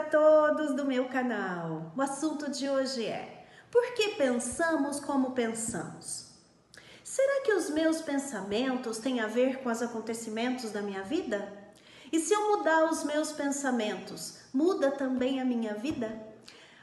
para todos do meu canal. O assunto de hoje é: por que pensamos como pensamos? Será que os meus pensamentos têm a ver com os acontecimentos da minha vida? E se eu mudar os meus pensamentos, muda também a minha vida?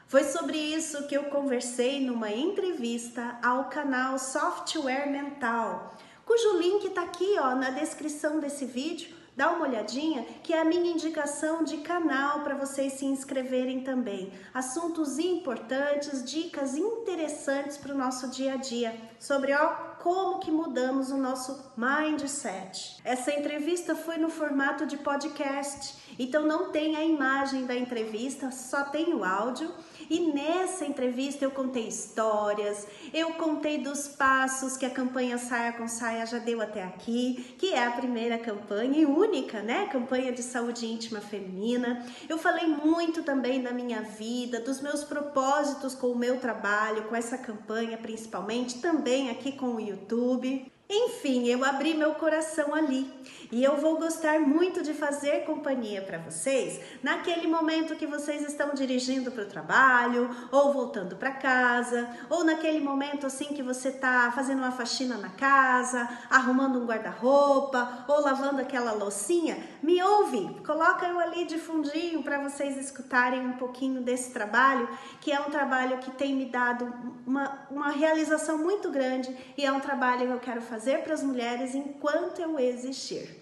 Foi sobre isso que eu conversei numa entrevista ao canal Software Mental, cujo link está aqui ó, na descrição desse vídeo dá uma olhadinha, que é a minha indicação de canal para vocês se inscreverem também. Assuntos importantes, dicas interessantes para o nosso dia a dia sobre ó, como que mudamos o nosso mindset. Essa entrevista foi no formato de podcast, então não tem a imagem da entrevista, só tem o áudio. E nessa entrevista eu contei histórias, eu contei dos passos que a campanha Saia com Saia já deu até aqui, que é a primeira campanha e única, né? Campanha de saúde íntima feminina. Eu falei muito também da minha vida, dos meus propósitos com o meu trabalho, com essa campanha principalmente, também aqui com o YouTube. Enfim, eu abri meu coração ali e eu vou gostar muito de fazer companhia para vocês naquele momento que vocês estão dirigindo para o trabalho ou voltando para casa, ou naquele momento assim que você está fazendo uma faxina na casa, arrumando um guarda-roupa ou lavando aquela loucinha. Me ouve, coloca eu ali de fundinho para vocês escutarem um pouquinho desse trabalho, que é um trabalho que tem me dado uma, uma realização muito grande e é um trabalho que eu quero fazer fazer para as mulheres enquanto eu existir.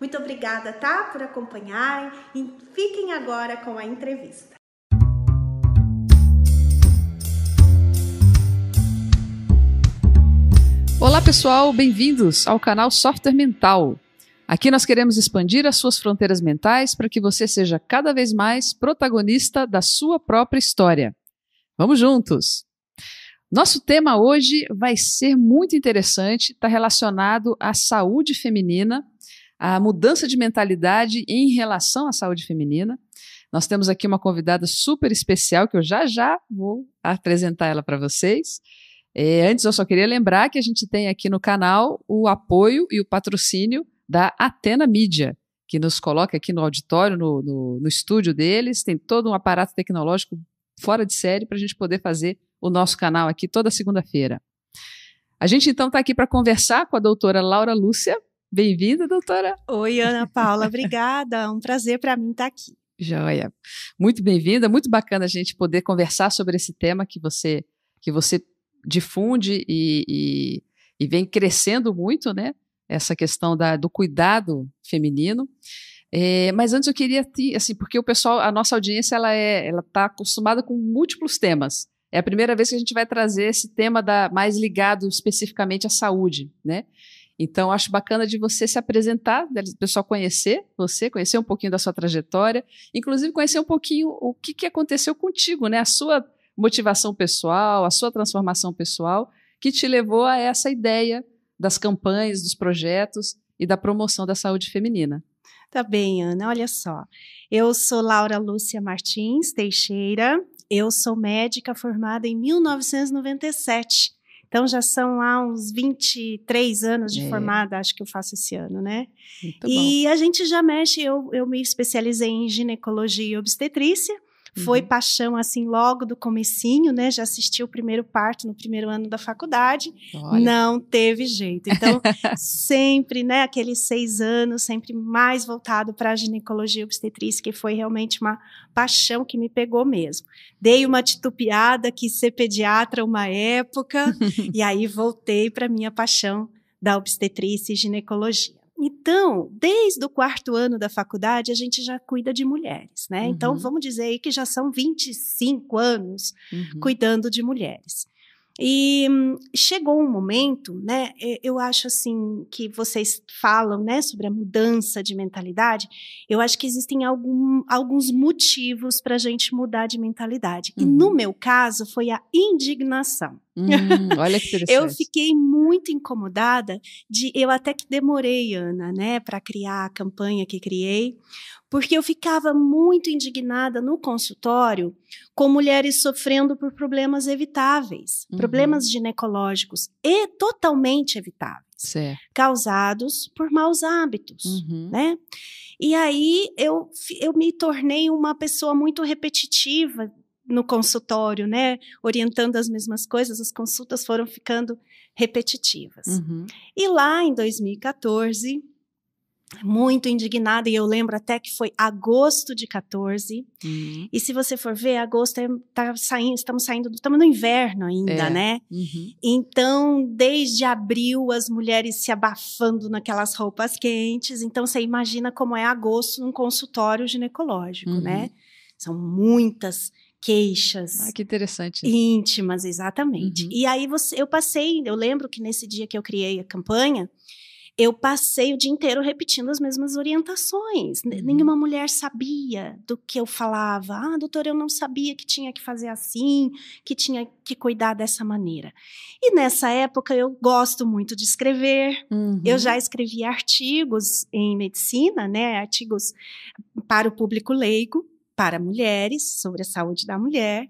Muito obrigada, tá? Por acompanharem e fiquem agora com a entrevista. Olá, pessoal, bem-vindos ao canal Software Mental. Aqui nós queremos expandir as suas fronteiras mentais para que você seja cada vez mais protagonista da sua própria história. Vamos juntos! Nosso tema hoje vai ser muito interessante, está relacionado à saúde feminina, à mudança de mentalidade em relação à saúde feminina. Nós temos aqui uma convidada super especial que eu já já vou apresentar ela para vocês. É, antes, eu só queria lembrar que a gente tem aqui no canal o apoio e o patrocínio da Atena Mídia, que nos coloca aqui no auditório, no, no, no estúdio deles, tem todo um aparato tecnológico fora de série para a gente poder fazer o nosso canal aqui toda segunda-feira. A gente então está aqui para conversar com a doutora Laura Lúcia. Bem-vinda, doutora. Oi, Ana Paula, obrigada. Um prazer para mim estar tá aqui. Joia. Muito bem-vinda, muito bacana a gente poder conversar sobre esse tema que você que você difunde e, e, e vem crescendo muito, né? Essa questão da, do cuidado feminino. É, mas antes eu queria, assim, porque o pessoal, a nossa audiência, ela é, ela está acostumada com múltiplos temas. É a primeira vez que a gente vai trazer esse tema da, mais ligado especificamente à saúde, né? Então, acho bacana de você se apresentar, né, o pessoal conhecer você, conhecer um pouquinho da sua trajetória, inclusive conhecer um pouquinho o que, que aconteceu contigo, né? A sua motivação pessoal, a sua transformação pessoal, que te levou a essa ideia das campanhas, dos projetos e da promoção da saúde feminina. Tá bem, Ana, olha só. Eu sou Laura Lúcia Martins Teixeira, eu sou médica formada em 1997. Então já são lá uns 23 anos de é. formada, acho que eu faço esse ano, né? Muito e bom. a gente já mexe, eu, eu me especializei em ginecologia e obstetrícia. Foi uhum. paixão assim logo do comecinho, né? Já assisti o primeiro parto no primeiro ano da faculdade. Olha. Não teve jeito. Então, sempre, né, aqueles seis anos, sempre mais voltado para a ginecologia obstetrícia, que foi realmente uma paixão que me pegou mesmo. Dei uma titubeada, quis ser pediatra uma época, e aí voltei para minha paixão da obstetrícia e ginecologia. Então, desde o quarto ano da faculdade, a gente já cuida de mulheres, né? Então, uhum. Então, vamos dizer aí que já são 25 anos uhum. cuidando de mulheres. E hum, chegou um momento, né? Eu acho assim que vocês falam, né, sobre a mudança de mentalidade. Eu acho que existem algum, alguns motivos para a gente mudar de mentalidade. Uhum. E no uhum. meu caso foi a indignação. Hum, olha que interessante. eu fiquei muito incomodada de eu até que demorei, Ana, né, para criar a campanha que criei, porque eu ficava muito indignada no consultório com mulheres sofrendo por problemas evitáveis, uhum. problemas ginecológicos e totalmente evitáveis, certo. causados por maus hábitos, uhum. né? E aí eu, eu me tornei uma pessoa muito repetitiva no consultório, né? Orientando as mesmas coisas, as consultas foram ficando repetitivas. Uhum. E lá em 2014, muito indignada, e eu lembro até que foi agosto de 14. Uhum. E se você for ver, agosto é, tá saindo, estamos saindo, estamos no inverno ainda, é. né? Uhum. Então, desde abril, as mulheres se abafando naquelas roupas quentes. Então, você imagina como é agosto num consultório ginecológico, uhum. né? São muitas queixas. Ah, que interessante. Íntimas, exatamente. Uhum. E aí você, eu passei, eu lembro que nesse dia que eu criei a campanha, eu passei o dia inteiro repetindo as mesmas orientações. Uhum. Nenhuma mulher sabia do que eu falava. Ah, doutora, eu não sabia que tinha que fazer assim, que tinha que cuidar dessa maneira. E nessa época eu gosto muito de escrever. Uhum. Eu já escrevi artigos em medicina, né? Artigos para o público leigo, para mulheres, sobre a saúde da mulher.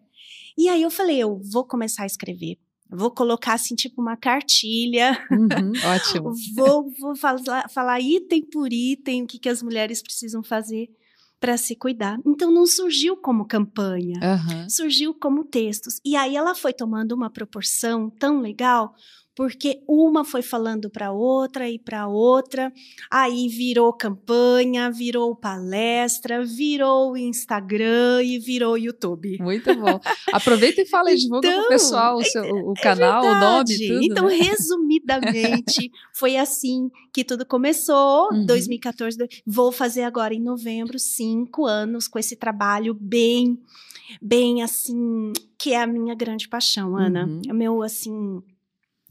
E aí eu falei, eu vou começar a escrever Vou colocar assim, tipo, uma cartilha. Uhum, ótimo. vou vou falar, falar item por item o que, que as mulheres precisam fazer para se cuidar. Então não surgiu como campanha, uhum. surgiu como textos. E aí ela foi tomando uma proporção tão legal, porque uma foi falando para outra e para outra, aí virou campanha, virou palestra, virou Instagram e virou YouTube. Muito bom. Aproveita e fala e divulga então, pro pessoal o, é seu, o é canal, o nome, tudo. Né? Então, né? resumidamente, foi assim que tudo começou, uhum. 2014, vou fazer agora em novembro cinco anos com esse trabalho bem, bem assim, que é a minha grande paixão, Ana. Uhum. É meu, assim,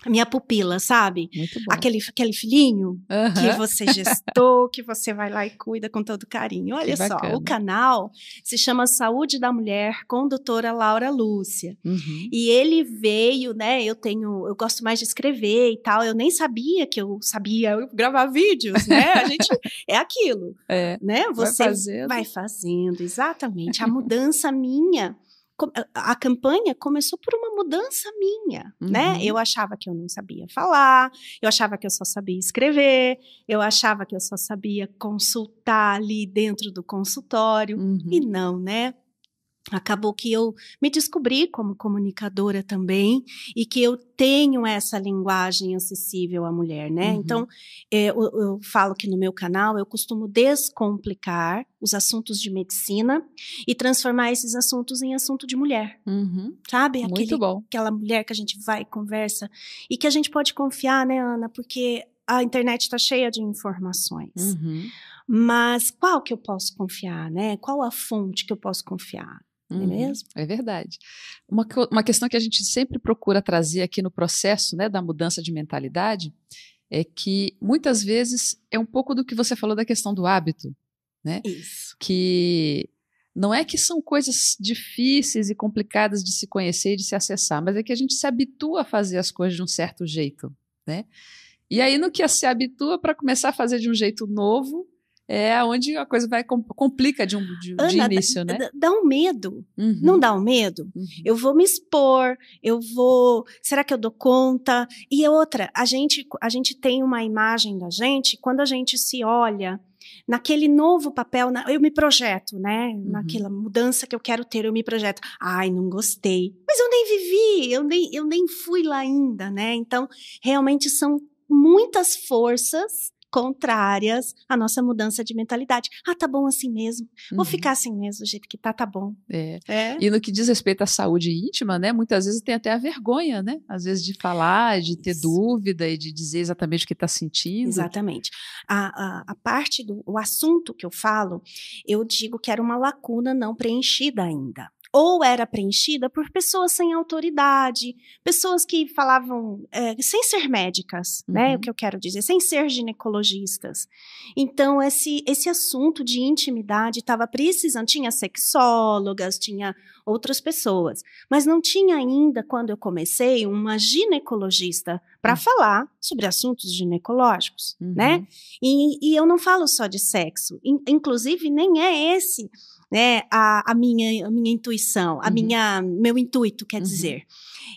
minha pupila, sabe? Aquele, aquele filhinho uhum. que você gestou, que você vai lá e cuida com todo carinho. Olha só, o canal se chama Saúde da Mulher com doutora Laura Lúcia. Uhum. E ele veio, né? Eu tenho, eu gosto mais de escrever e tal. Eu nem sabia que eu sabia gravar vídeos, né? A gente é aquilo, é, né? Você vai fazendo. vai fazendo, exatamente. A mudança minha eh, a campanha começou por uma mudança minha, né? uhum. né? Eu achava que eu não sabia falar, eu achava que eu só sabia escrever, eu achava que eu só sabia consultar ali dentro do consultório, uhum. e não, né? acabou que eu me descobri como comunicadora também e que eu tenho essa linguagem acessível à mulher, né? Uhum. Então, eh, eu, eu, falo que no meu canal eu costumo descomplicar os assuntos de medicina e transformar esses assuntos em assunto de mulher, uhum. sabe? Aquele, Muito bom. Aquela mulher que a gente vai conversa e que a gente pode confiar, né, Ana? Porque a internet está cheia de informações. Uhum. Mas qual que eu posso confiar, né? Qual a fonte que eu posso confiar? Uhum, não é uhum. mesmo? É verdade. Uma, uma questão que a gente sempre procura trazer aqui no processo né, da mudança de mentalidade é que muitas vezes é um pouco do que você falou da questão do hábito, né? Isso. Que não é que são coisas difíceis e complicadas de se conhecer e de se acessar, mas é que a gente se habitua a fazer as coisas de um certo jeito, né? E aí no que se habitua para começar a fazer de um jeito novo, é onde a coisa vai complica de, um, de, Ana, de início, né? Dá um medo. Uhum. Não dá um medo? Uhum. Eu vou me expor, eu vou. Será que eu dou conta? E é outra, a gente, a gente tem uma imagem da gente quando a gente se olha naquele novo papel, eu me projeto, né? Uhum. Naquela mudança que eu quero ter, eu me projeto. Ai, não gostei. Mas eu nem vivi, eu nem, eu nem fui lá ainda, né? Então, realmente são muitas forças contrárias à nossa mudança de mentalidade. Ah, tá bom assim mesmo. Vou uhum. ficar assim mesmo, do jeito que tá, tá bom. É. é. E no que diz respeito à saúde íntima, né? Muitas vezes tem até a vergonha, né? Às vezes de falar, de ter Isso. dúvida e de dizer exatamente o que está sentindo. Exatamente. A, a, a, parte do o assunto que eu falo, eu digo que era uma lacuna não preenchida ainda ou era preenchida por pessoas sem autoridade, pessoas que falavam é, sem ser médicas, né, uhum. né? O que eu quero dizer, sem ser ginecologistas. Então esse esse assunto de intimidade estava precisando, tinha sexólogas, tinha outras pessoas. Mas não tinha ainda, quando eu comecei, uma ginecologista para uhum. falar sobre assuntos ginecológicos, uhum. né? E, e, eu não falo só de sexo, inclusive nem é esse né, a, a minha, a minha intuição, a uhum. minha, meu intuito, quer uhum. dizer.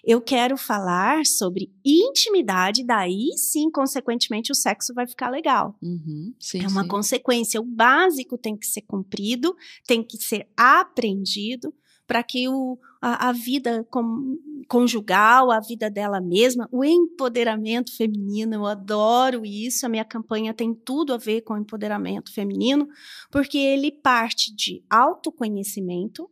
Eu quero falar sobre intimidade, daí sim, consequentemente, o sexo vai ficar legal. Uhum, sim, é uma sim. consequência. O básico tem que ser cumprido, tem que ser aprendido, para que o, a, a vida com, conjugal, a vida dela mesma, o empoderamento feminino, eu adoro isso. A minha campanha tem tudo a ver com empoderamento feminino, porque ele parte de autoconhecimento,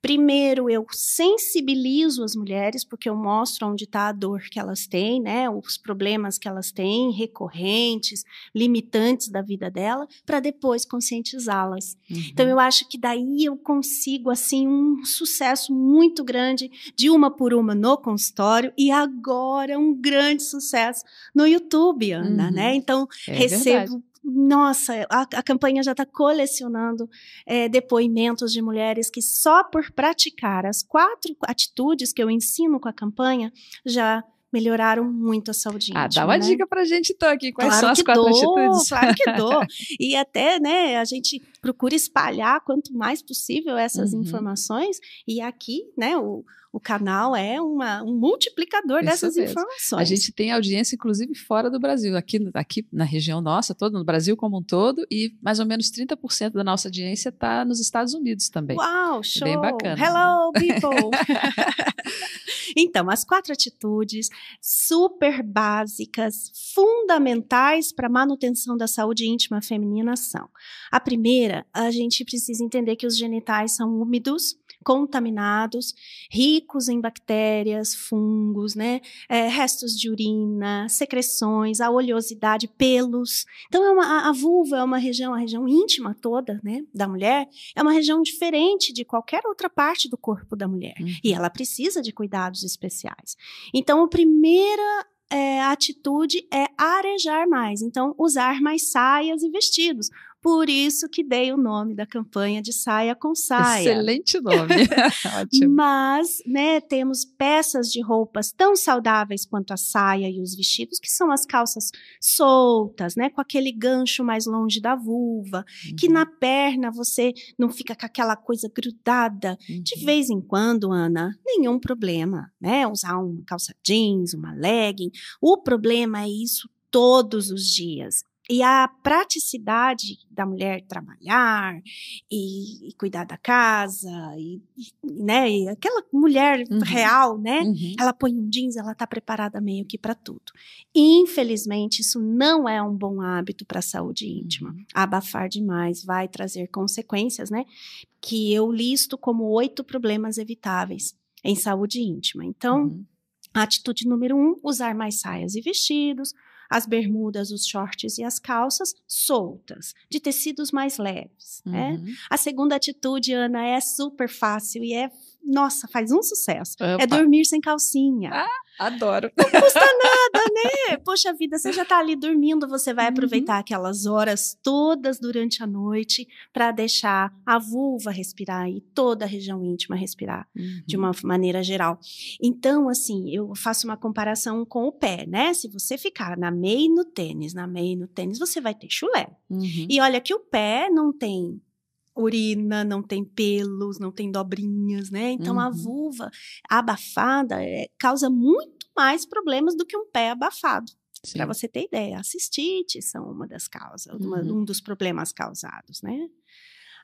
Primeiro, eu sensibilizo as mulheres, porque eu mostro onde está a dor que elas têm, né? Os problemas que elas têm, recorrentes, limitantes da vida dela, para depois conscientizá-las. Uhum. Então, eu acho que daí eu consigo, assim, um sucesso muito grande de uma por uma no consultório e agora um grande sucesso no YouTube, Ana, né? uhum. né? Então, é recebo verdade nossa, a, a, campanha já está colecionando é, depoimentos de mulheres que só por praticar as quatro atitudes que eu ensino com a campanha já melhoraram muito a saúde íntima. Ah, dá uma né? dica a gente, então, aqui, quais claro são as quatro dou, atitudes. Claro que dou, e até, né, a gente procura espalhar quanto mais possível essas uhum. informações. E aqui, né, o, o canal é uma, um multiplicador Isso dessas mesmo. informações. A gente tem audiência, inclusive, fora do Brasil, aqui, aqui na região nossa, todo no Brasil como um todo, e mais ou menos 30% da nossa audiência está nos Estados Unidos também. Uau, é show! Bem bacana. Hello, people! então, as quatro atitudes super básicas, fundamentais fundamentais para a manutenção da saúde íntima feminina são: a primeira, a gente precisa entender que os genitais são úmidos, contaminados, ricos em bactérias, fungos, né? É, restos de urina, secreções, a oleosidade, pelos. Então, é uma, a vulva é uma região, a região íntima toda, né, da mulher, é uma região diferente de qualquer outra parte do corpo da mulher. Hum. E ela precisa de cuidados especiais. Então, a primeira é, atitude é arejar mais, então usar mais saias e vestidos, por isso que dei o nome da campanha de saia com saia. Excelente nome. Ótimo. Mas, né, temos peças de roupas tão saudáveis quanto a saia e os vestidos, que são as calças soltas, né, com aquele gancho mais longe da vulva, uhum. que na perna você não fica com aquela coisa grudada. Uhum. De vez em quando, Ana, nenhum problema, né? Usar uma calça jeans, uma legging. O problema é isso todos os dias. E a praticidade da mulher trabalhar e, e cuidar da casa, e, e, né, e aquela mulher uhum. real, né? Uhum. Ela põe um jeans, ela tá preparada meio que para tudo. Infelizmente, isso não é um bom hábito para a saúde íntima. Uhum. Abafar demais vai trazer consequências, né? Que eu listo como oito problemas evitáveis em saúde íntima. Então, a uhum. atitude número um: usar mais saias e vestidos as bermudas, os shorts e as calças soltas, de tecidos mais leves. Né? Uhum. Né? A segunda atitude, Ana, é super fácil e é nossa, faz um sucesso. Opa. É dormir sem calcinha. Ah, adoro. Não custa nada. Ah, né? Poxa vida, você já tá ali dormindo, você vai uhum. aproveitar aquelas horas todas durante a noite para deixar a vulva respirar e toda a região íntima respirar uhum. de uma maneira geral. Então, assim, eu faço uma comparação com o pé, né? Se você ficar na meia e no tênis, na meia no tênis, você vai ter chulé. Uhum. E olha que o pé não tem urina, não tem pelos, não tem dobrinhas, né? Então a uhum. vulva abafada é, causa muito mais problemas do que um pé abafado. Para você ter ideia, a cistite são uma das causas, uma, uhum. um dos problemas causados, né?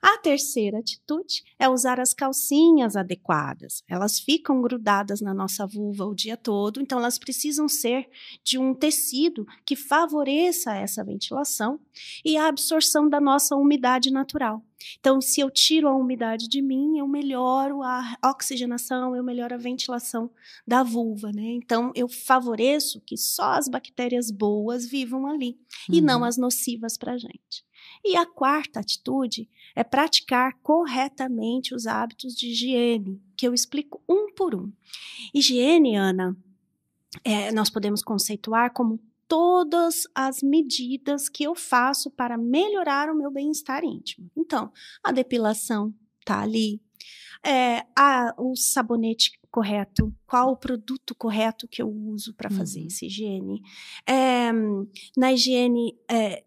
A terceira atitude é usar as calcinhas adequadas. Elas ficam grudadas na nossa vulva o dia todo, então elas precisam ser de um tecido que favoreça essa ventilação e a absorção da nossa umidade natural. Então, se eu tiro a umidade de mim, eu melhoro a oxigenação, eu melhoro a ventilação da vulva, né? Então, eu favoreço que só as bactérias boas vivam ali uhum. e não uhum. as nocivas para a gente. E a quarta atitude é praticar corretamente os hábitos de higiene, que eu explico um por um. Higiene, Ana, é, nós podemos conceituar como todas as medidas que eu faço para melhorar o meu bem-estar íntimo. Então, a depilação tá ali, é, a, o sabonete correto, qual o produto correto que eu uso para fazer uhum. essa higiene. É, na higiene é,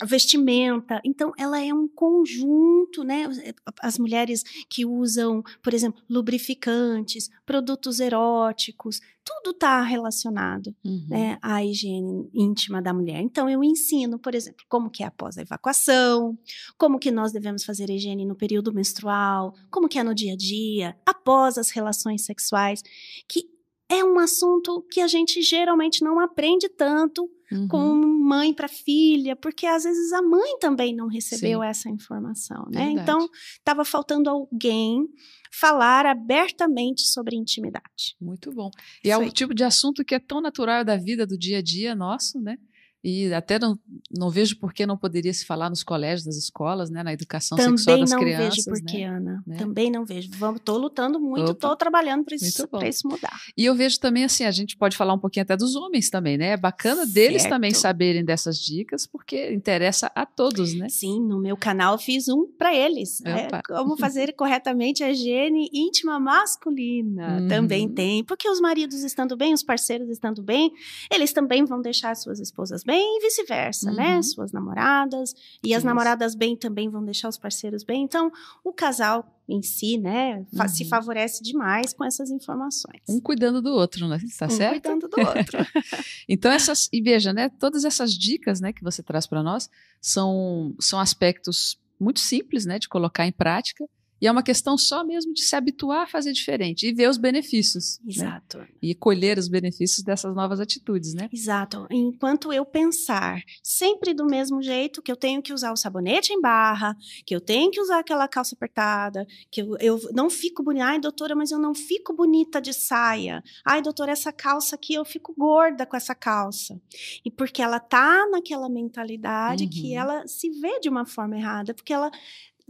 a vestimenta. Então, ela é um conjunto, né? Eh, as mulheres que usam, por exemplo, lubrificantes, produtos eróticos, tudo está relacionado uhum. né, à higiene íntima da mulher. Então, eu ensino, por exemplo, como que é após a evacuação, como que nós devemos fazer higiene no período menstrual, como que é no dia a dia, após as relações sexuais, que é um assunto que a gente geralmente não aprende tanto uhum. com mãe para filha, porque às vezes a mãe também não recebeu Sim. essa informação, né? Verdade. Então, estava faltando alguém falar abertamente sobre intimidade. Muito bom. E Isso é o um tipo de assunto que é tão natural da vida do dia a dia nosso, né? E até não, não vejo por que não poderia se falar nos colégios, nas escolas, né, na educação Também sexual das crianças. Também não vejo por né, que, né? Ana. Né? Também não vejo. Estou lutando muito, estou trabalhando para isso, isso mudar. E eu vejo também, assim, a gente pode falar um pouquinho até dos homens também, né? É bacana certo. deles também saberem dessas dicas, porque interessa a todos, né? Sim, no meu canal fiz um para eles. É, como fazer corretamente a higiene íntima masculina. Uhum. Também tem. Porque os maridos estando bem, os parceiros estando bem, eles também vão deixar suas esposas bem bem e vice-versa, né? uhum. né? Suas namoradas. E Sim. as namoradas bem também vão deixar os parceiros bem. Então, o casal em si, né, uhum. se favorece demais com essas informações. Um cuidando do outro, né? Tá um certo? cuidando do outro. então, essas. E veja, né? Todas essas dicas, né, que você traz para nós são, são aspectos muito simples, né, de colocar em prática e é uma questão só mesmo de se habituar a fazer diferente e ver os benefícios. Né? Exato. Né? E colher os benefícios dessas novas atitudes, né? Exato. Enquanto eu pensar sempre do mesmo jeito que eu tenho que usar o sabonete em barra, que eu tenho que usar aquela calça apertada, que eu, eu não fico bonita. Ai, doutora, mas eu não fico bonita de saia. Ai, doutora, essa calça aqui, eu fico gorda com essa calça. E porque ela tá naquela mentalidade uhum. que ela se vê de uma forma errada, porque ela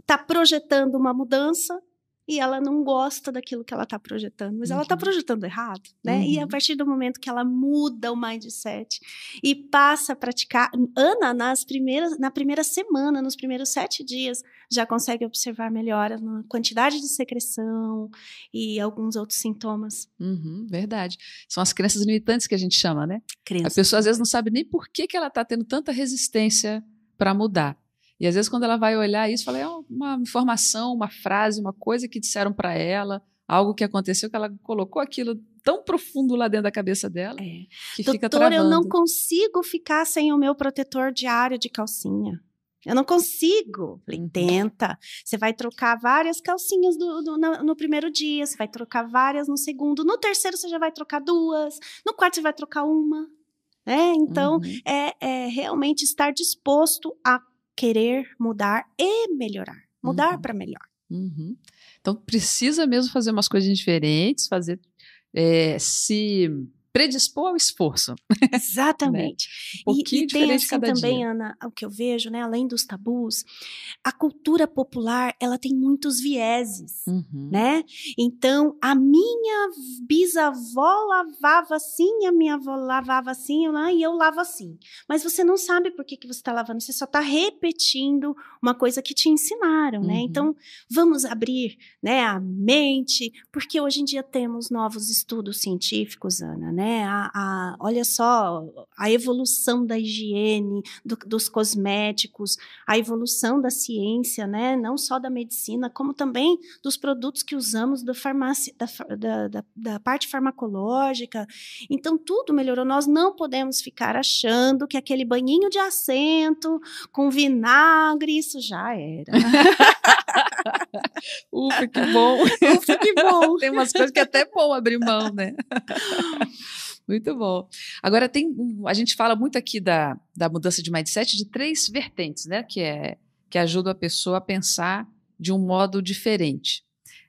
está projetando uma mudança e ela não gosta daquilo que ela está projetando, mas tá uhum. ela está projetando errado, né? Uhum. E a uhum. partir do momento que ela muda o mindset e passa a praticar, Ana nas primeiras, na primeira semana, nos primeiros sete dias, já consegue observar melhora na quantidade de secreção e alguns outros sintomas. Uhum, verdade. São as crenças limitantes que a gente chama, né? Crença. A pessoa às vezes não sabe nem por que, que ela está tendo tanta resistência para mudar e às vezes, quando ela vai olhar isso, fala, é uma informação, uma frase, uma coisa que disseram para ela, algo que aconteceu, que ela colocou aquilo tão profundo lá dentro da cabeça dela é. que Doutora, fica travando. eu não consigo ficar sem o meu protetor diário de calcinha. Eu não consigo. Falei, uhum. tenta. Você vai trocar várias calcinhas do, do, no, no, primeiro dia, você vai trocar várias no segundo, no terceiro você já vai trocar duas, no quarto você vai trocar uma. É, então, uhum. é, é realmente estar disposto a querer mudar e melhorar. Mudar uhum. para melhor. Uhum. Então precisa mesmo fazer umas coisas diferentes, fazer é, se predispor ao esforço. Né? Exatamente. né? um e, e tem assim também, dia. Ana, o que eu vejo, né, além dos tabus, a cultura popular, ela tem muitos vieses, uhum. né? Então, a minha bisavó lavava assim, a minha avó lavava assim, e eu lavo assim. Mas você não sabe por que, que você está lavando, você só está repetindo uma coisa que te ensinaram, né? uhum. né? Então, vamos abrir né, a mente, porque hoje em dia temos novos estudos científicos, Ana, né? né? A, a, olha só a evolução da higiene, do, dos cosméticos, a evolução da ciência, né? Não só da medicina, como também dos produtos que usamos da farmácia, da, da, da, da parte farmacológica. Então tudo melhorou. Nós não podemos ficar achando que aquele banhinho de assento com vinagre isso já era. Ufa, que bom. Ufa, que bom. Tem umas coisas que é até bom abrir mão, né? Muito bom. Agora tem, a gente fala muito aqui da, da mudança de mindset de três vertentes, né? Que é que ajuda a pessoa a pensar de um modo diferente.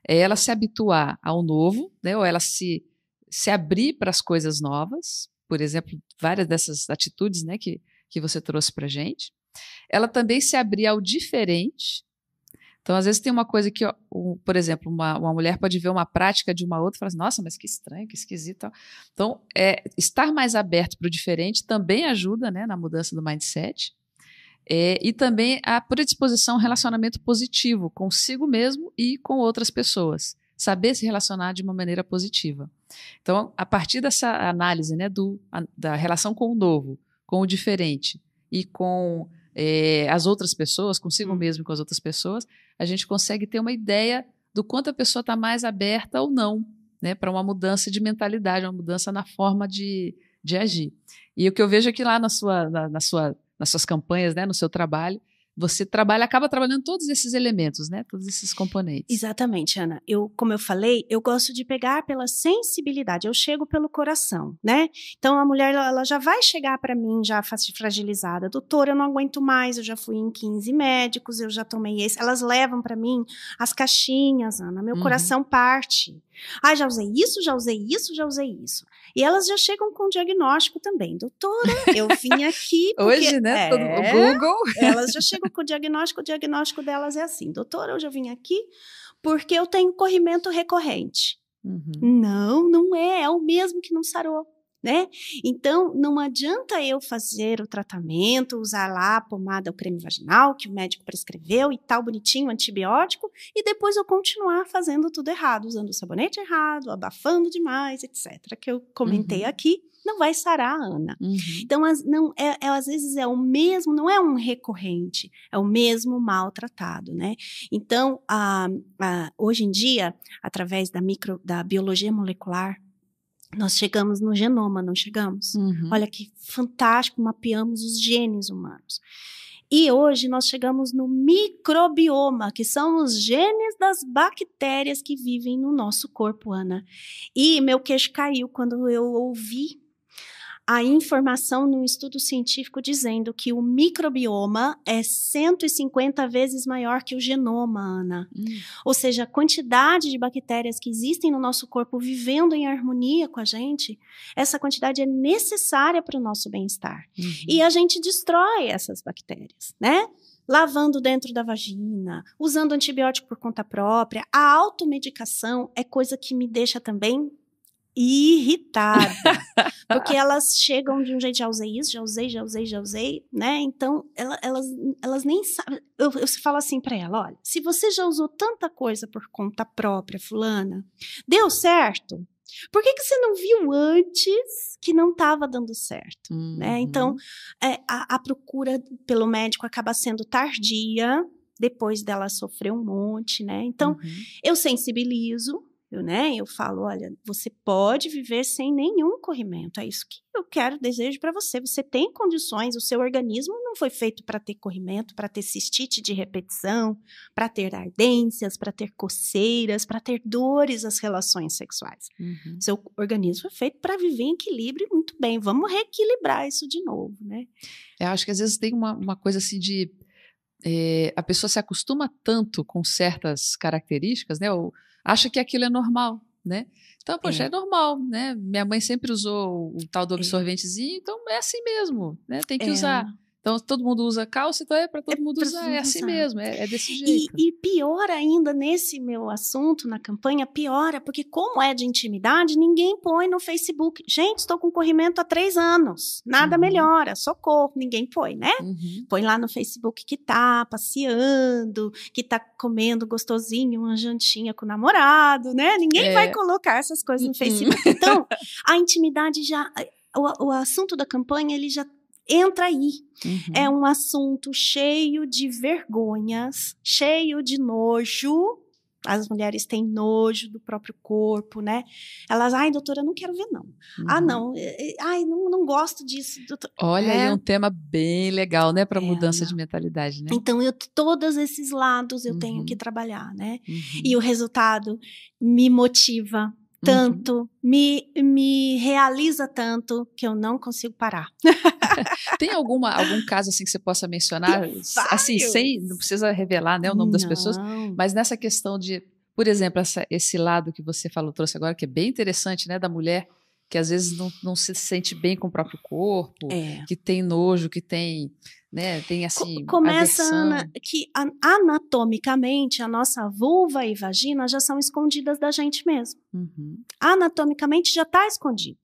É ela se habituar ao novo, né? Ou ela se se abrir para as coisas novas, por exemplo, várias dessas atitudes, né? Que que você trouxe para gente. Ela também se abrir ao diferente então, às vezes tem uma coisa que, por exemplo, uma, uma mulher pode ver uma prática de uma outra e falar assim, nossa, mas que estranho, que esquisito. Então, é, estar mais aberto para o diferente também ajuda né, na mudança do mindset. É, e também a predisposição a um relacionamento positivo consigo mesmo e com outras pessoas. Saber se relacionar de uma maneira positiva. Então, a partir dessa análise né, do, a, da relação com o novo, com o diferente e com é, as outras pessoas, consigo hum. mesmo e com as outras pessoas, a gente consegue ter uma ideia do quanto a pessoa está mais aberta ou não né, para uma mudança de mentalidade, uma mudança na forma de, de agir. E o que eu vejo aqui é lá na sua, na, na sua, nas suas campanhas, né, no seu trabalho, você trabalha, acaba trabalhando todos esses elementos, né? Todos esses componentes. Exatamente, Ana. Eu, como eu falei, eu gosto de pegar pela sensibilidade. Eu chego pelo coração, né? Então a mulher ela já vai chegar para mim já fragilizada. Doutora, eu não aguento mais. Eu já fui em 15 médicos, eu já tomei esse. Elas levam para mim as caixinhas, Ana. Meu uhum. coração parte. Ah, já usei isso, já usei isso, já usei isso. E elas já chegam com diagnóstico também. Doutora, eu vim aqui. Porque, Hoje, né? É, Google. elas já chegam com o diagnóstico. O diagnóstico delas é assim: Doutora, eu já vim aqui porque eu tenho corrimento recorrente. Uhum. Não, não é. É o mesmo que não sarou né? Então, não adianta eu fazer o tratamento, usar lá a pomada, o creme vaginal que o médico prescreveu e tal, bonitinho, antibiótico, e depois eu continuar fazendo tudo errado, usando o sabonete errado, abafando demais, etc. Que eu comentei uhum. aqui, não vai sarar a Ana. Uhum. Então, as, não, é, é, às vezes é o mesmo, não é um recorrente, é o mesmo maltratado, né? Então, a, a, hoje em dia, através da, micro, da biologia molecular, nós chegamos no genoma, não chegamos? Uhum. Olha que fantástico, mapeamos os genes humanos. E hoje nós chegamos no microbioma, que são os genes das bactérias que vivem no nosso corpo, Ana. E meu queixo caiu quando eu ouvi a informação num estudo científico dizendo que o microbioma é 150 vezes maior que o genoma, Ana. Hum. Ou seja, a quantidade de bactérias que existem no nosso corpo vivendo em harmonia com a gente, essa quantidade é necessária para o nosso bem-estar. Uhum. E a gente destrói essas bactérias, né? lavando dentro da vagina, usando antibiótico por conta própria. A automedicação é coisa que me deixa também irritada. porque elas chegam de um jeito, já usei isso, já usei, já usei, já usei, né? Então, ela, elas, elas nem sabem. Eu, eu falo assim para ela: olha, se você já usou tanta coisa por conta própria, Fulana, deu certo? Por que, que você não viu antes que não estava dando certo? Né? Uhum. Né? Então, é, a, a procura pelo médico acaba sendo tardia, depois dela sofrer um monte, né? Então, uhum. eu sensibilizo, eu, né, eu falo, olha, você pode viver sem nenhum corrimento. É isso que eu quero, desejo para você. Você tem condições, o seu organismo não foi feito para ter corrimento, para ter cistite de repetição, para ter ardências, para ter coceiras, para ter dores nas relações sexuais. Uhum. Seu organismo é feito para viver em equilíbrio muito bem. Vamos reequilibrar isso de novo, né? Eu acho que às vezes tem uma, uma coisa assim de é, a pessoa se acostuma tanto com certas características, né? Ou, acha que aquilo é normal, né? Então, poxa, é. é, normal, né? Minha mãe sempre usou o tal do é. absorventezinho, então é assim mesmo, né? Tem que é. usar. Então todo mundo usa calça, então é para todo é mundo usar. É assim mesmo, é, é, desse jeito. E, e, pior ainda, nesse meu assunto, na campanha, piora, porque como é de intimidade, ninguém põe no Facebook. Gente, estou com corrimento há três anos, nada uhum. melhora, socorro, ninguém põe, né? Uhum. Põe lá no Facebook que tá passeando, que tá comendo gostosinho uma jantinha com o namorado, né? Ninguém é. vai colocar essas coisas no uhum. Facebook. Então, a intimidade já eh, o, o, assunto da campanha ele já entra aí. É uhum. É um assunto cheio de vergonhas, cheio de nojo. As mulheres têm nojo do próprio corpo, né? Elas, ai, doutora, não quero ver, não. Ah, uhum. Ah, não, eh, eh, ai, não, não gosto disso. Doutora. Olha, é aí um tema bem legal, né, para é, mudança não. de mentalidade, né? Então, eu, todos esses lados eu uhum. tenho que uhum. trabalhar, né? E uhum. o resultado me motiva, Uhum. tanto, uhum. me, me realiza tanto que eu não consigo parar. Tem alguma, algum caso assim que você possa mencionar? Assim, sem, não precisa revelar né, o nome não. das pessoas, mas nessa questão de, por exemplo, essa, esse lado que você falou, trouxe agora, que é bem interessante, né, da mulher que às vezes não, não se sente bem com o próprio corpo, é. que tem nojo, que tem, né, tem assim. Começa, Ana, que anatomicamente a nossa vulva e vagina já são escondidas da gente mesmo. Uhum. Anatomicamente já está escondido.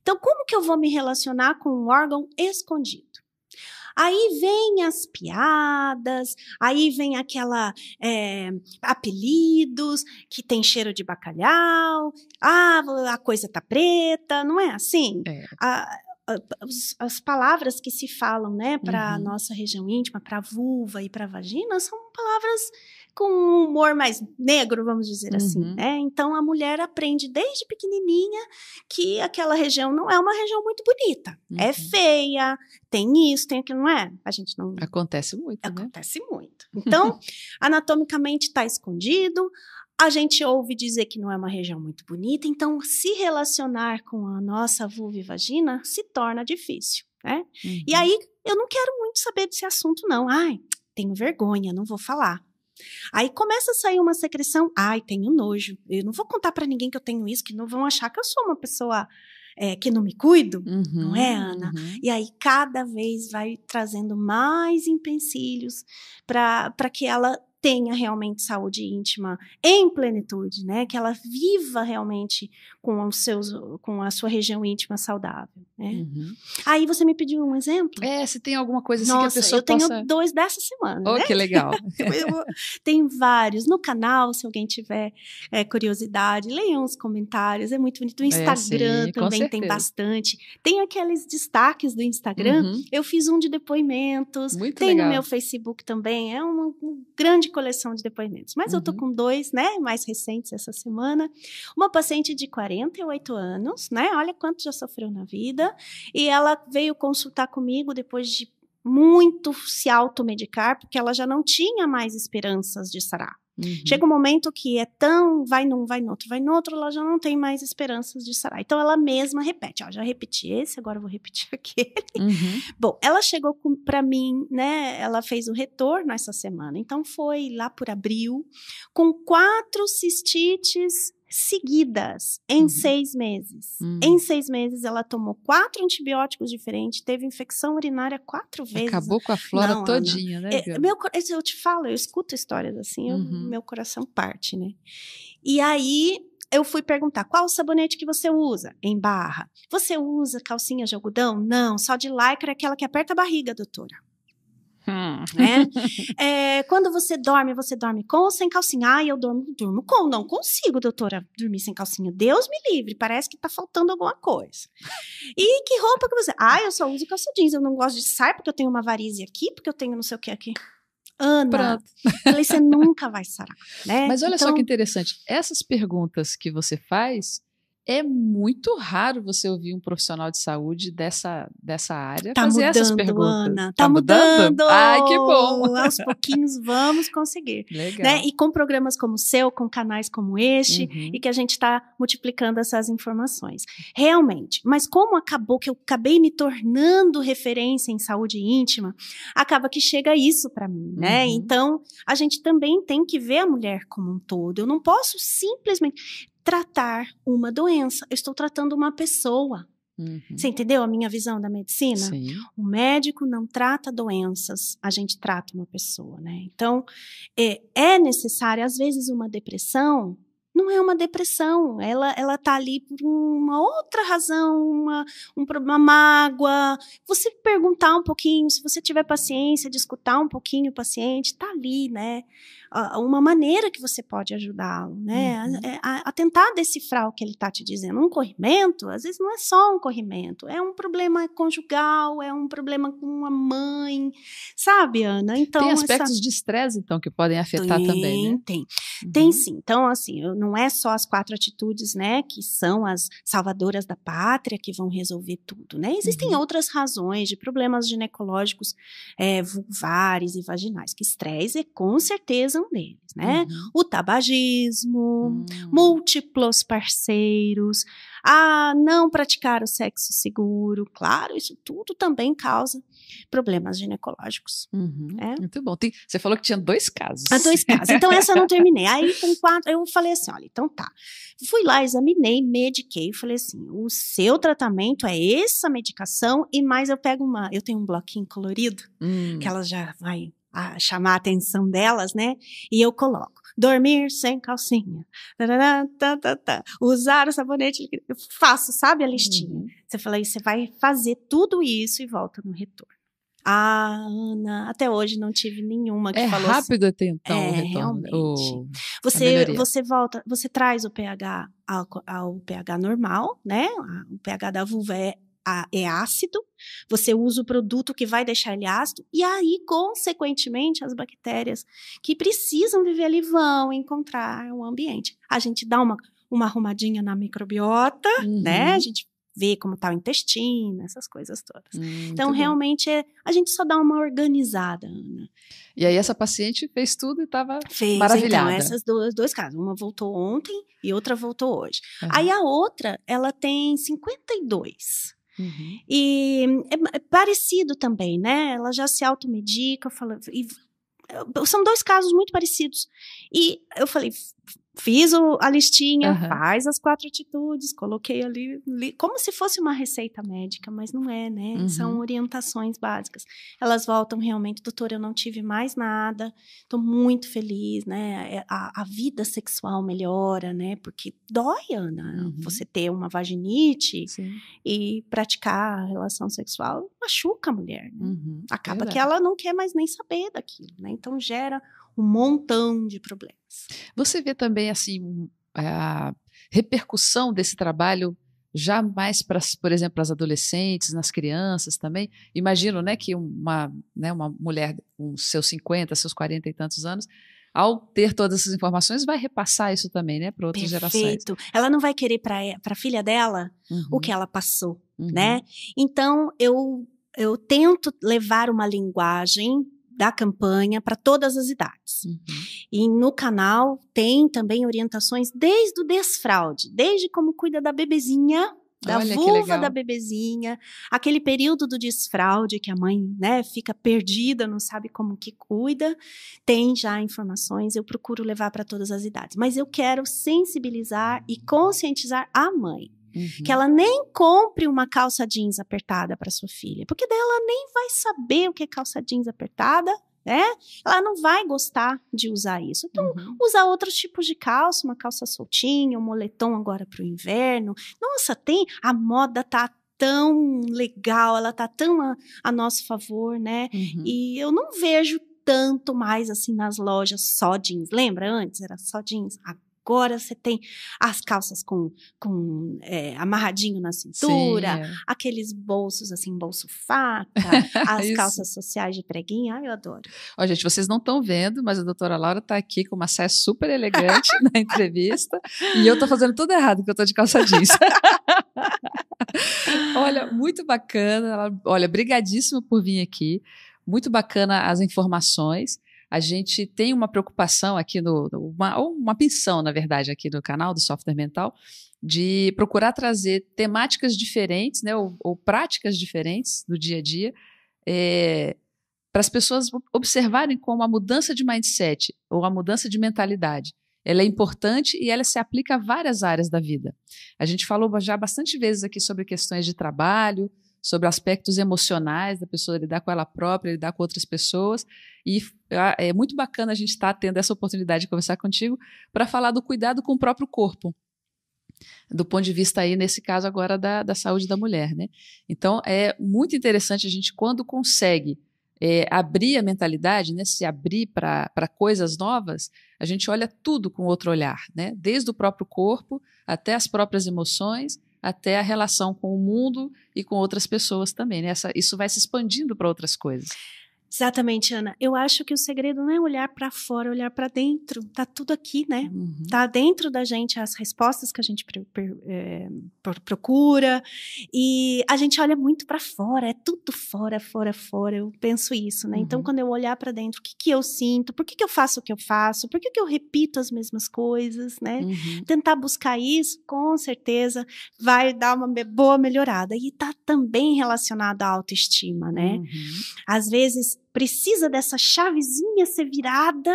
Então, como que eu vou me relacionar com um órgão escondido? Aí vem as piadas, aí vem aquela é, apelidos que tem cheiro de bacalhau, ah, a coisa tá preta, não é assim? É. A, as palavras que se falam, né, para uhum. nossa região íntima, para vulva e para vagina, são palavras com um humor mais negro, vamos dizer assim, uhum. assim, né? Então a mulher aprende desde pequenininha que aquela região não é uma região muito bonita, é uhum. é feia, tem isso, tem aquilo, não é? A gente não acontece muito, né? acontece né? muito. Então anatomicamente está escondido, a gente ouve dizer que não é uma região muito bonita, então se relacionar com a nossa vulva e vagina se torna difícil, né? Uhum. E aí eu não quero muito saber desse assunto, não. Ai, tenho vergonha, não vou falar. Aí começa a sair uma secreção. Ai, tenho nojo. Eu não vou contar para ninguém que eu tenho isso, que não vão achar que eu sou uma pessoa é, que não me cuido, uhum, não é, uhum, Ana? Uhum. E aí cada vez vai trazendo mais empecilhos para que ela tenha realmente saúde íntima em plenitude, né? Que ela viva realmente com os seus, com a sua região íntima saudável. Né? Uhum. Aí você me pediu um exemplo? É, se tem alguma coisa assim Nossa, que a pessoa eu tenho dois dessa semana. Oh, né? que legal! tem vários no canal, se alguém tiver é, curiosidade, leiam os comentários, é muito bonito. O é, Instagram é, sim, também tem bastante. Tem aqueles destaques do Instagram. Uhum. Eu fiz um de depoimentos. Muito tem legal. no meu Facebook também. É uma, uma grande coleção de depoimentos, mas uhum. eu tô uhum. com dois, né, mais recentes essa semana. Uma paciente de 48 anos, né? Olha quanto já sofreu na vida, e ela veio consultar comigo depois de muito se automedicar, porque ela já não tinha mais esperanças de sarar. Uhum. Chega um momento que é tão vai num, vai no outro, vai no outro, ela já não tem mais esperanças de sarar. Então ela mesma repete, ó, já repeti esse, agora vou repetir aquele. Uhum. Bom, ela chegou para mim, né? Ela fez o retorno essa semana, então foi lá por abril, com quatro cistites seguidas em uhum. seis meses. Uhum. Em hum. seis meses, ela tomou quatro antibióticos diferentes, teve infecção urinária quatro vezes. Acabou com a flora Não, todinha, né? É, meu, eu te falo, eu escuto histórias assim, eu, uhum. meu coração parte, né? E aí eu fui perguntar qual o sabonete que você usa em barra. Você usa calcinha de algodão? Não, só de lycra, é aquela que aperta a barriga, doutora. Hum. Né? É, quando você dorme, você dorme com ou sem calcinha? Ah, eu durmo, durmo com. Não consigo, doutora, dormir sem calcinha. Deus me livre, parece que tá faltando alguma coisa. E que roupa que você. Ah, eu só uso calça jeans, eu não gosto de sair porque eu tenho uma varize aqui, porque eu tenho não sei o que aqui. Ana, Pronto. falei, você nunca vai sarar. Né? Mas olha então... só que interessante, essas perguntas que você faz é muito raro você ouvir um profissional de saúde dessa, dessa área tá fazer mudando, essas perguntas. Ana, tá, tá mudando. mudando. Ai, que bom! Aos pouquinhos vamos conseguir. Né? Legal. Né? E com programas como o seu, com canais como este, uhum. e que a gente está multiplicando essas informações. Realmente, mas como acabou que eu acabei me tornando referência em saúde íntima, acaba que chega isso para mim, né? Uhum. Então, a gente também tem que ver a mulher como um todo. Eu não posso simplesmente tratar uma doença, eu estou tratando uma pessoa. Uhum. Você entendeu a minha visão da medicina? Sim. O médico não trata doenças, a gente trata uma pessoa, né? Então, é, é necessário, às vezes, uma depressão não é uma depressão, ela ela tá ali por uma outra razão, uma, um, uma mágoa. Você perguntar um pouquinho, se você tiver paciência de escutar um pouquinho o paciente, tá ali, né? uma maneira que você pode ajudá-lo, né? Uhum. É, a, a, tentar decifrar o que ele está te dizendo. Um corrimento, às vezes, não é só um corrimento, é um problema conjugal, é um problema com uma mãe, sabe, Ana? Então, tem aspectos essa... de estresse, então, que podem afetar tem, também. Né? Tem, uhum. tem sim. Então, assim, não é só as quatro atitudes, né, que são as salvadoras da pátria que vão resolver tudo, né? Existem uhum. outras razões de problemas ginecológicos é, vulvares e vaginais, que estresse é com certeza deles, né? Uhum. O tabagismo, uhum. múltiplos parceiros, a não praticar o sexo seguro. Claro, isso tudo também causa problemas ginecológicos. Uhum. É? Muito bom. Tem, você falou que tinha dois casos. Ah, dois casos. Então, essa eu não terminei. Aí, com quatro, eu falei assim: olha, então tá. Fui lá, examinei, mediquei, falei assim: o seu tratamento é essa medicação e mais eu pego uma. Eu tenho um bloquinho colorido, hum. que ela já vai a chamar a atenção delas, né? E eu coloco dormir sem calcinha, tá, tá, tá. usar o sabonete, eu faço, sabe a listinha? Uhum. Você fala, você vai fazer tudo isso e volta no retorno. Ah, Ana, até hoje não tive nenhuma que é falou assim. rápido assim. até então é, o retorno. Né? Realmente. O... Você, você volta, você traz o pH ao, ao pH normal, né? O pH da vulva é é ácido, você usa o produto que vai deixar ele ácido, e aí, consequentemente, as bactérias que precisam viver ali vão encontrar o ambiente. A gente dá uma, uma arrumadinha na microbiota, né? uhum. né? A gente vê como está o intestino, essas coisas todas. Hum, então, realmente, é, a gente só dá uma organizada, Ana. E aí, essa paciente fez tudo e estava então, maravilhada. Então, essas duas, dois casos. Uma voltou ontem e outra voltou hoje. Uhum. Aí, a outra, ela tem 52. Uhum. E é, é, parecido também, né? Ela já se automedica, fala, e, são dois casos muito parecidos. E eu falei, fiz o, a listinha, uhum. faz as quatro atitudes, coloquei ali, li, como se fosse uma receita médica, mas não é, né? Uhum. São orientações básicas. Elas voltam realmente, doutor, eu não tive mais nada, estou muito feliz, né? É, a, a, vida sexual melhora, né? Porque dói, Ana, uhum. você ter uma vaginite Sim. e praticar a relação sexual machuca a mulher. Né? Uhum. Acaba que ela não quer mais nem saber daquilo, né? Então gera um montão de problemas. Você vê também assim é, a repercussão desse trabalho já mais para, por exemplo, as adolescentes, nas crianças também. Imagino, né, que uma, né, uma mulher com seus 50, seus 40 e tantos anos, ao ter todas essas informações, vai repassar isso também, né, para outras Perfeito. gerações. Ela não vai querer para a filha dela uhum. o que uhum. ela passou, uhum. né? Então, eu eu tento levar uma linguagem da campanha para todas as idades. Uhum. E no canal tem também orientações desde o desfraude, desde como cuida da bebezinha da Olha, vulva da bebezinha, aquele período do desfraude que a mãe, né, fica perdida, não sabe como que cuida, tem já informações, eu procuro levar para todas as idades, mas eu quero sensibilizar e conscientizar a mãe. Uhum. Que ela nem compre uma calça jeans apertada para sua filha, porque daí ela nem vai saber o que é calça jeans apertada, né? Ela não vai gostar de usar isso. Então, uhum. usa outros tipos de calça, uma calça soltinha, um moletom agora para o inverno. Nossa, tem a moda tá tão legal, ela tá tão a, a nosso favor, né? Uhum. E eu não vejo tanto mais assim nas lojas só jeans. Lembra antes era só jeans? Agora agora você tem as calças com, com é, amarradinho na cintura, Sim, é. aqueles bolsos assim, bolso faca, as calças sociais de preguinha. Ai, eu adoro. Ó, gente, vocês não estão vendo, mas a doutora Laura está aqui com uma saia super elegante na entrevista. E eu estou fazendo tudo errado, porque eu estou de calça jeans. Olha, muito bacana. Olha, brigadíssimo por vir aqui. Muito bacana as informações a gente tem uma preocupação aqui no, uma, ou uma pensão, na verdade, aqui no canal do Software Mental, de procurar trazer temáticas diferentes, né, ou, ou práticas diferentes do dia a dia, é, para as pessoas observarem como a mudança de mindset ou a mudança de mentalidade ela é importante e ela se aplica a várias áreas da vida. A gente falou já bastante vezes aqui sobre questões de trabalho, sobre aspectos emocionais da pessoa, lidar com ela própria, lidar com outras pessoas. E é muito bacana a gente estar tá tendo essa oportunidade de conversar contigo para falar do cuidado com o próprio corpo do ponto de vista aí, nesse caso agora, da, da saúde da mulher, né? Então, é muito interessante a gente, quando consegue é, abrir a mentalidade, né, se abrir para coisas novas, a gente olha tudo com outro olhar, né? Desde o próprio corpo até as próprias emoções até a relação com o mundo e com outras pessoas também. Né? Essa, isso vai se expandindo para outras coisas. Exatamente, Ana. Eu acho que o segredo não é olhar para fora, é olhar para dentro. Tá tudo aqui, né? Uhum. Tá dentro da gente as respostas que a gente é, procura. E a gente olha muito para fora, é tudo fora, fora, fora. Eu penso isso, né? Então, uhum. Então, quando eu olhar para dentro, o que, que eu sinto? Por que, que eu faço o que eu faço? Por que, que eu repito as mesmas coisas, né? Uhum. Tentar buscar isso, com certeza, vai dar uma boa melhorada. E tá também relacionado à autoestima, né? Uhum. Às vezes precisa dessa chavezinha ser virada.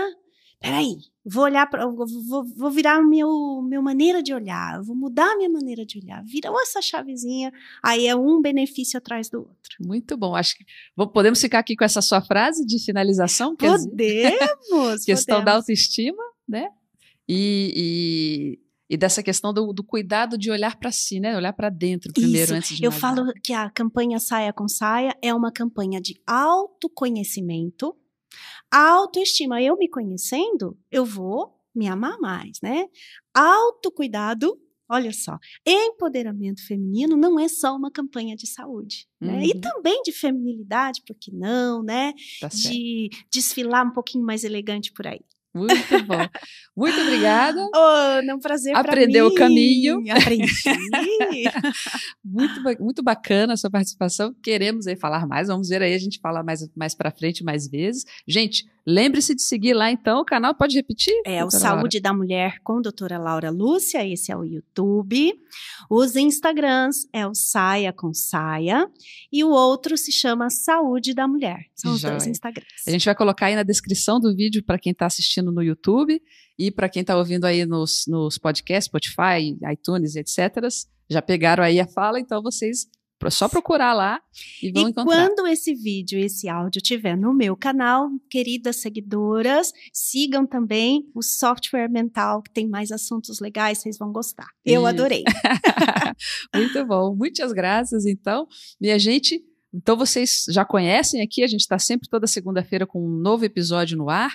Peraí, vou olhar para, vou, vou virar meu meu maneira de olhar, vou mudar minha maneira de olhar. Virou essa chavezinha, aí é um benefício atrás do outro. Muito bom. Acho que podemos ficar aqui com essa sua frase de finalização. Podemos. Questão podemos. da autoestima, né? E, e dessa questão do, do cuidado de olhar para si, né? Olhar para dentro primeiro Isso. antes de Eu falo que a campanha Saia com Saia é uma campanha de autoconhecimento, autoestima. Eu me conhecendo, eu vou me amar mais, né? Autocuidado Olha só, empoderamento feminino não é só uma campanha de saúde, né? E uhum. também de feminilidade, por que não, né? Tá de desfilar um pouquinho mais elegante por aí. Muito bom. Muito obrigada. Oh, um prazer Aprendeu pra o caminho. Aprendi. muito, muito bacana a sua participação. Queremos aí falar mais. Vamos ver aí, a gente fala mais, mais para frente, mais vezes. Gente, lembre-se de seguir lá então o canal. Pode repetir? É o Saúde Laura. da Mulher com a doutora Laura Lúcia. Esse é o YouTube. Os Instagrams é o Saia com Saia. E o outro se chama Saúde da Mulher. São Joia. os dois Instagrams. A gente vai colocar aí na descrição do vídeo para quem está assistindo assistindo no YouTube e para quem está ouvindo aí nos, nos podcasts, Spotify, iTunes, etc., já pegaram aí a fala, então vocês só procurar lá e vão e encontrar. quando esse vídeo esse áudio tiver no meu canal, queridas seguidoras, sigam também o Software Mental, que tem mais assuntos legais, vocês vão gostar. Eu adorei. Muito bom. Muitas graças, então. Minha gente, então vocês já conhecem aqui, a gente está sempre toda segunda-feira com um novo episódio no ar.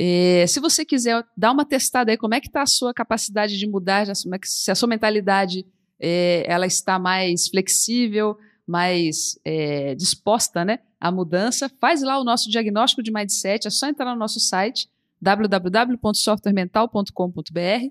É, se você quiser dar uma testada aí, como é que está a sua capacidade de mudar, como é que, se a sua mentalidade é, ela está mais flexível, mais é, disposta né, à mudança, faz lá o nosso diagnóstico de mindset, é só entrar no nosso site www.softwaremental.com.br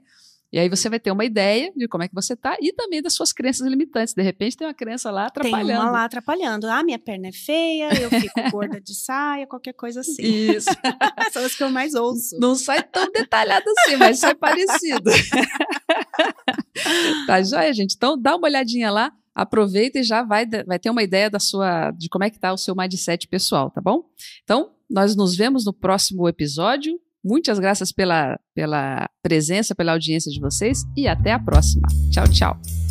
e aí você vai ter uma ideia de como é que você tá e também das suas crenças limitantes. De repente tem uma crença lá atrapalhando. Tem uma lá atrapalhando. Ah, minha perna é feia, eu fico gorda de saia, qualquer coisa assim. Isso. São as que eu mais ouço. Não sai tão detalhado assim, mas sai é parecido. tá joia, gente? Então dá uma olhadinha lá, aproveita e já vai, vai ter uma ideia da sua de como é que tá o seu mindset pessoal, tá bom? Então, nós nos vemos no próximo episódio. Muitas graças pela, pela presença, pela audiência de vocês e até a próxima. Tchau, tchau.